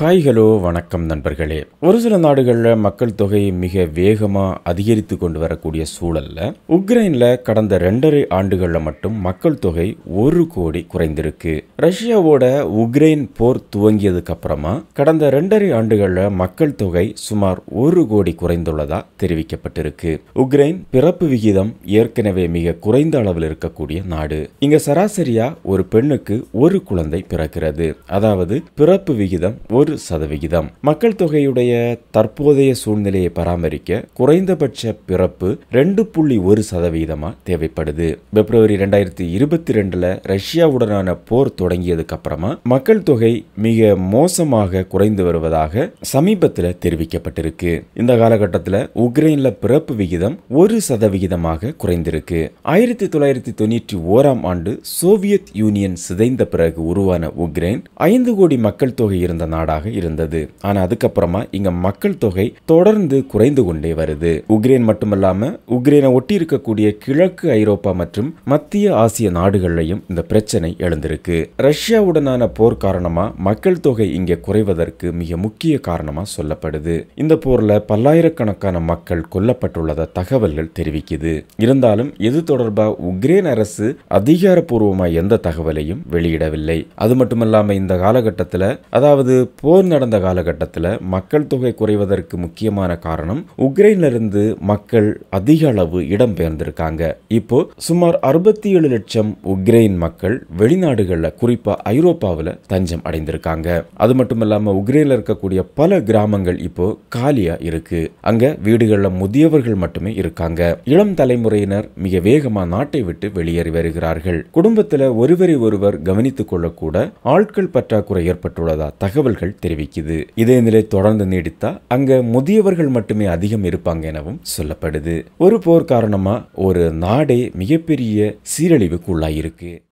hi hello வணக்கம் நண்பர்களே ஒரு சில நாடுகளில் மக்கள் தொகை மிக வேகமாக அதிகரித்து கொண்டு வரக்கூடிய சூழலில் உக்ரைனில் கடந்த ரெண்டரை ஆண்டுகளில் மட்டும் மக்கள் தொகை ஒரு கோடி குறைந்திருக்கு ரஷ்யாவோட உக்ரைன் போர் துவங்கியதுக்கு அப்புறமா கடந்த ரெண்டரை ஆண்டுகளில் மக்கள் தொகை சுமார் ஒரு கோடி குறைந்துள்ளதா தெரிவிக்கப்பட்டிருக்கு உக்ரைன் பிறப்பு விகிதம் ஏற்கனவே மிக குறைந்த அளவில் இருக்கக்கூடிய நாடு இங்க சராசரியா ஒரு பெண்ணுக்கு ஒரு குழந்தை பிறக்கிறது அதாவது பிறப்பு விகிதம் ஒரு ஒரு சதவிகிதம் மக்கள் தொகையுடைய தற்போதைய சூழ்நிலையை பராமரிக்க குறைந்தபட்ச பிறப்பு ரெண்டு புள்ளி ஒரு சதவிகிதமா தேவைப்படுது பிப்ரவரி ரெண்டாயிரத்தி இருபத்தி ரெண்டுல ரஷ்யாவுடனான போர் தொடங்கியதுக்கு அப்புறமா மக்கள் தொகை மிக மோசமாக குறைந்து வருவதாக சமீபத்தில் தெரிவிக்கப்பட்டிருக்கு இந்த காலகட்டத்தில் உக்ரைன்ல பிறப்பு விகிதம் ஒரு சதவிகிதமாக குறைந்திருக்கு ஆயிரத்தி தொள்ளாயிரத்தி தொண்ணூற்றி ஓராம் ஆண்டு சோவியத் யூனியன் சிதைந்த பிறகு உருவான உக்ரைன் ஐந்து கோடி மக்கள் தொகை இருந்த நாடாக நாடாக இருந்தது ஆனா அதுக்கப்புறமா இங்க மக்கள் தொகை தொடர்ந்து குறைந்து கொண்டே வருது உக்ரைன் மட்டுமல்லாம உக்ரைனை ஒட்டி இருக்கக்கூடிய கிழக்கு ஐரோப்பா மற்றும் மத்திய ஆசிய நாடுகளையும் இந்த பிரச்சனை எழுந்திருக்கு ரஷ்யாவுடனான போர் காரணமா மக்கள் தொகை இங்க குறைவதற்கு மிக முக்கிய காரணமா சொல்லப்படுது இந்த போர்ல பல்லாயிரக்கணக்கான மக்கள் கொல்லப்பட்டுள்ளத தகவல்கள் தெரிவிக்குது இருந்தாலும் இது தொடர்பா உக்ரைன் அரசு அதிகாரப்பூர்வமா எந்த தகவலையும் வெளியிடவில்லை அது மட்டுமல்லாம இந்த காலகட்டத்தில் அதாவது போர் நடந்த காலகட்டத்தில் மக்கள் தொகை குறைவதற்கு முக்கியமான காரணம் இருந்து மக்கள் அதிக அளவு இடம்பெயர்ந்திருக்காங்க இப்போ சுமார் அறுபத்தி ஏழு லட்சம் உக்ரைன் மக்கள் வெளிநாடுகளில் குறிப்பாக ஐரோப்பாவில் தஞ்சம் அடைந்திருக்காங்க அது மட்டும் இல்லாமல் உக்ரைனில் இருக்கக்கூடிய பல கிராமங்கள் இப்போ காலியாக இருக்கு அங்கே வீடுகளில் முதியவர்கள் மட்டுமே இருக்காங்க இளம் தலைமுறையினர் மிக வேகமாக நாட்டை விட்டு வெளியேறி வருகிறார்கள் குடும்பத்தில் ஒருவரை ஒருவர் கவனித்துக் கொள்ளக்கூட ஆட்கள் பற்றாக்குறை ஏற்பட்டுள்ளதா தகவல்கள் தெரிவிக்குது இதே நிலை தொடர்ந்து நீடித்தா அங்க முதியவர்கள் மட்டுமே அதிகம் இருப்பாங்க எனவும் சொல்லப்படுது ஒரு போர் காரணமா ஒரு நாடே மிகப்பெரிய சீரழிவுக்கு உள்ளாயிருக்கு